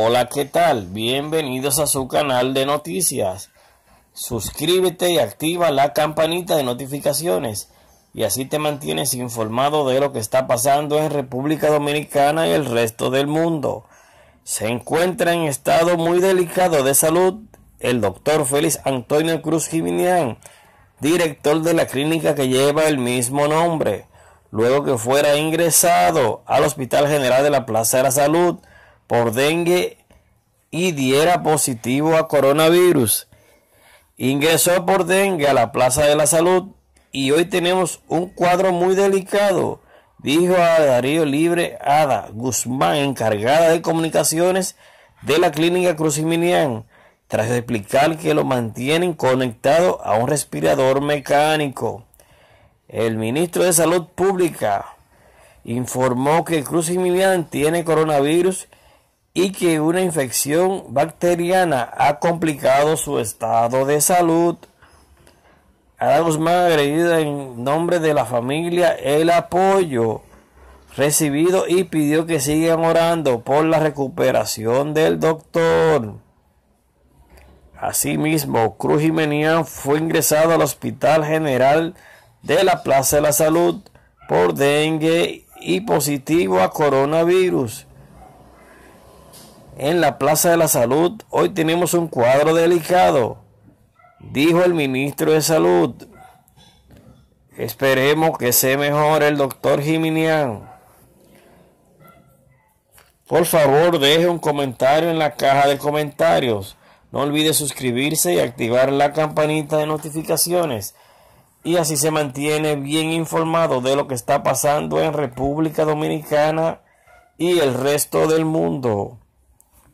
Hola, ¿qué tal? Bienvenidos a su canal de noticias. Suscríbete y activa la campanita de notificaciones y así te mantienes informado de lo que está pasando en República Dominicana y el resto del mundo. Se encuentra en estado muy delicado de salud el doctor Félix Antonio Cruz Jiménez, director de la clínica que lleva el mismo nombre, luego que fuera ingresado al Hospital General de la Plaza de la Salud por dengue y diera positivo a coronavirus. Ingresó por dengue a la Plaza de la Salud y hoy tenemos un cuadro muy delicado, dijo a Darío Libre Ada Guzmán, encargada de comunicaciones de la clínica Cruz tras explicar que lo mantienen conectado a un respirador mecánico. El ministro de Salud Pública informó que Cruz Milián tiene coronavirus y que una infección bacteriana ha complicado su estado de salud. Ada más agredida en nombre de la familia el apoyo recibido y pidió que sigan orando por la recuperación del doctor. Asimismo, Cruz Jiménez fue ingresado al Hospital General de la Plaza de la Salud por dengue y positivo a coronavirus en la Plaza de la Salud, hoy tenemos un cuadro delicado, dijo el ministro de Salud. Esperemos que se mejore el doctor Jiminián. Por favor, deje un comentario en la caja de comentarios. No olvide suscribirse y activar la campanita de notificaciones. Y así se mantiene bien informado de lo que está pasando en República Dominicana y el resto del mundo.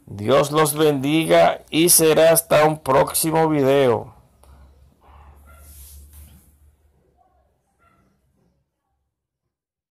Dios los bendiga y será hasta un próximo video.